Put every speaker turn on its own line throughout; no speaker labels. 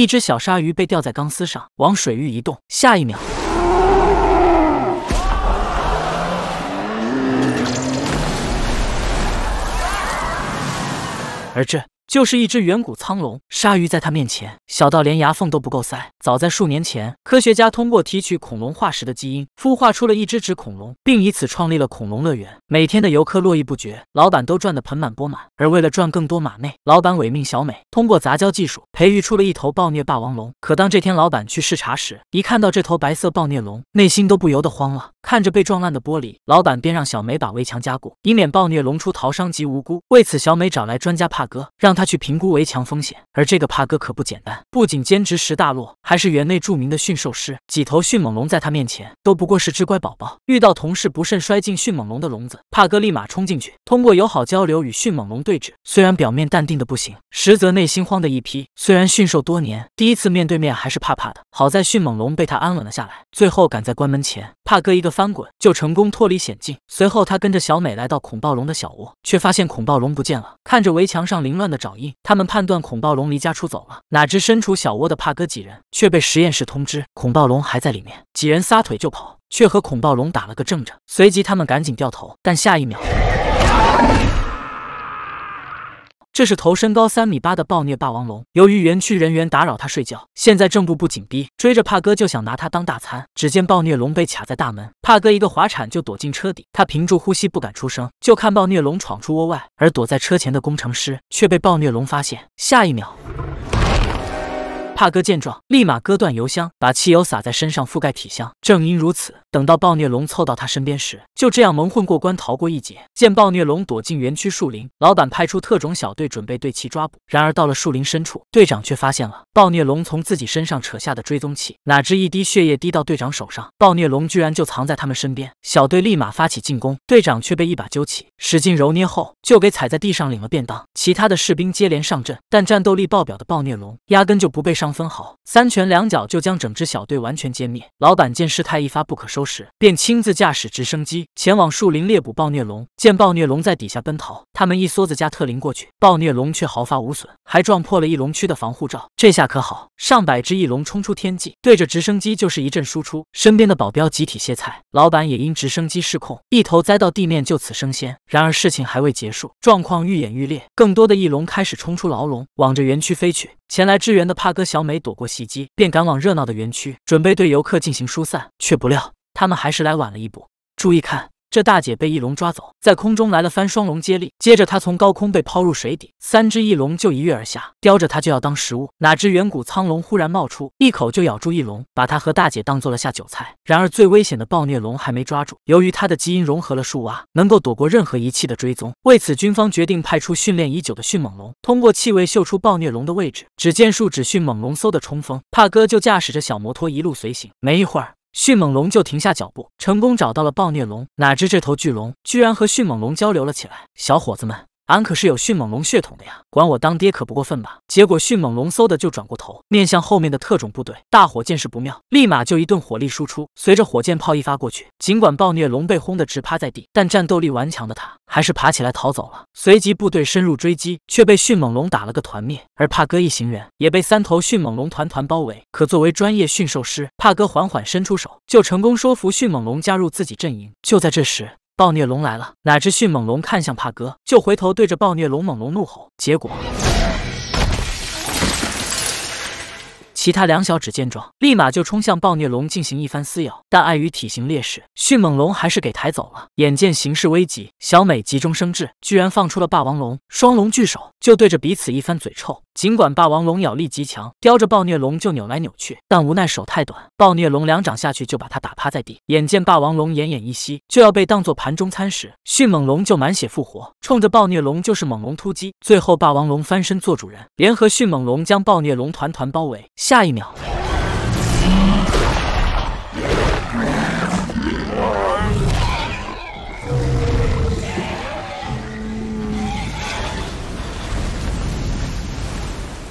一只小鲨鱼被吊在钢丝上，往水域移动。下一秒，而这。就是一只远古苍龙，鲨鱼在它面前小到连牙缝都不够塞。早在数年前，科学家通过提取恐龙化石的基因，孵化出了一只只恐龙，并以此创立了恐龙乐园，每天的游客络绎不绝，老板都赚得盆满钵满。而为了赚更多马内，老板委命小美通过杂交技术培育出了一头暴虐霸王龙。可当这天老板去视察时，一看到这头白色暴虐龙，内心都不由得慌了。看着被撞烂的玻璃，老板便让小美把围墙加固，以免暴虐龙出逃伤及无辜。为此，小美找来专家帕哥，让他去评估围墙风险。而这个帕哥可不简单，不仅兼职十大落，还是园内著名的驯兽师。几头迅猛龙在他面前都不过是只乖宝宝。遇到同事不慎摔进迅猛龙的笼子，帕哥立马冲进去，通过友好交流与迅猛龙对峙。虽然表面淡定的不行，实则内心慌的一批。虽然驯兽多年，第一次面对面还是怕怕的。好在迅猛龙被他安稳了下来。最后赶在关门前，帕哥一个。翻滚就成功脱离险境。随后，他跟着小美来到恐暴龙的小窝，却发现恐暴龙不见了。看着围墙上凌乱的爪印，他们判断恐暴龙离家出走了。哪知身处小窝的帕哥几人却被实验室通知，恐暴龙还在里面。几人撒腿就跑，却和恐暴龙打了个正着。随即，他们赶紧掉头，但下一秒。这是头身高三米八的暴虐霸王龙，由于园区人员打扰他睡觉，现在正步步紧逼，追着帕哥就想拿他当大餐。只见暴虐龙被卡在大门，帕哥一个滑铲就躲进车底，他屏住呼吸不敢出声，就看暴虐龙闯出窝外，而躲在车前的工程师却被暴虐龙发现，下一秒。帕哥见状，立马割断油箱，把汽油洒在身上，覆盖体香。正因如此，等到暴虐龙凑到他身边时，就这样蒙混过关，逃过一劫。见暴虐龙躲进园区树林，老板派出特种小队准备对其抓捕。然而到了树林深处，队长却发现了暴虐龙从自己身上扯下的追踪器。哪知一滴血液滴到队长手上，暴虐龙居然就藏在他们身边。小队立马发起进攻，队长却被一把揪起，使劲揉捏后，就给踩在地上领了便当。其他的士兵接连上阵，但战斗力爆表的暴虐龙压根就不被上。分毫，三拳两脚就将整支小队完全歼灭。老板见事态一发不可收拾，便亲自驾驶直升机前往树林猎捕暴虐龙。见暴虐龙在底下奔逃，他们一梭子加特林过去，暴虐龙却毫发无损，还撞破了翼龙区的防护罩。这下可好，上百只翼龙冲出天际，对着直升机就是一阵输出，身边的保镖集体歇菜，老板也因直升机失控，一头栽到地面，就此升仙。然而事情还未结束，状况愈演愈烈，更多的翼龙开始冲出牢笼，往着园区飞去。前来支援的帕哥。小美躲过袭击，便赶往热闹的园区，准备对游客进行疏散，却不料他们还是来晚了一步。注意看。这大姐被翼龙抓走，在空中来了番双龙接力，接着她从高空被抛入水底，三只翼龙就一跃而下，叼着她就要当食物。哪知远古苍龙忽然冒出，一口就咬住翼龙，把她和大姐当做了下韭菜。然而最危险的暴虐龙还没抓住，由于它的基因融合了树蛙，能够躲过任何仪器的追踪。为此，军方决定派出训练已久的迅猛龙，通过气味嗅出暴虐龙的位置。只见树只迅猛龙嗖的冲锋，帕哥就驾驶着小摩托一路随行。没一会儿。迅猛龙就停下脚步，成功找到了暴虐龙。哪知这头巨龙居然和迅猛龙交流了起来，小伙子们。俺可是有迅猛龙血统的呀，管我当爹可不过分吧？结果迅猛龙嗖的就转过头，面向后面的特种部队。大伙见势不妙，立马就一顿火力输出。随着火箭炮一发过去，尽管暴虐龙被轰得直趴在地，但战斗力顽强的他还是爬起来逃走了。随即部队深入追击，却被迅猛龙打了个团灭。而帕哥一行人也被三头迅猛龙团团包围。可作为专业驯兽师，帕哥缓缓伸出手，就成功说服迅猛龙加入自己阵营。就在这时，暴虐龙来了，哪知迅猛龙看向帕哥，就回头对着暴虐龙、猛龙怒吼，结果。其他两小只见状，立马就冲向暴虐龙进行一番撕咬，但碍于体型劣势，迅猛龙还是给抬走了。眼见形势危急，小美急中生智，居然放出了霸王龙，双龙巨手就对着彼此一番嘴臭。尽管霸王龙咬力极强，叼着暴虐龙就扭来扭去，但无奈手太短，暴虐龙两掌下去就把它打趴在地。眼见霸王龙奄奄一息，就要被当作盘中餐时，迅猛龙就满血复活，冲着暴虐龙就是猛龙突击。最后，霸王龙翻身做主人，联合迅猛龙将暴虐龙团团包围。下一秒，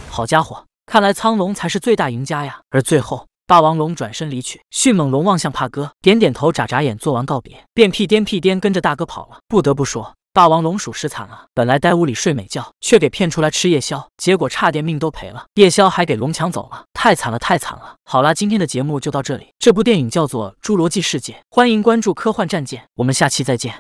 好家伙！看来苍龙才是最大赢家呀。而最后，霸王龙转身离去，迅猛龙望向帕哥，点点头，眨眨眼，做完告别，便屁颠屁颠跟着大哥跑了。不得不说。霸王龙属实惨了，本来待屋里睡美觉，却给骗出来吃夜宵，结果差点命都赔了，夜宵还给龙抢走了，太惨了太惨了！好啦，今天的节目就到这里，这部电影叫做《侏罗纪世界》，欢迎关注科幻战舰，我们下期再见。